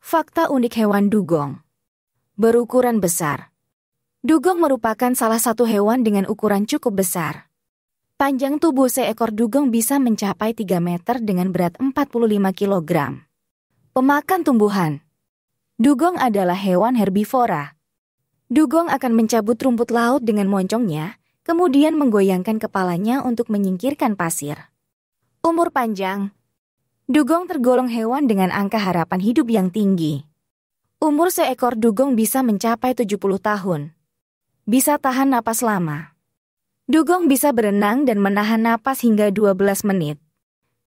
Fakta unik hewan dugong. Berukuran besar. Dugong merupakan salah satu hewan dengan ukuran cukup besar. Panjang tubuh seekor dugong bisa mencapai 3 meter dengan berat 45 kg. Pemakan tumbuhan. Dugong adalah hewan herbivora. Dugong akan mencabut rumput laut dengan moncongnya, kemudian menggoyangkan kepalanya untuk menyingkirkan pasir. Umur panjang, Dugong tergolong hewan dengan angka harapan hidup yang tinggi. Umur seekor dugong bisa mencapai 70 tahun. Bisa tahan napas lama. Dugong bisa berenang dan menahan napas hingga 12 menit.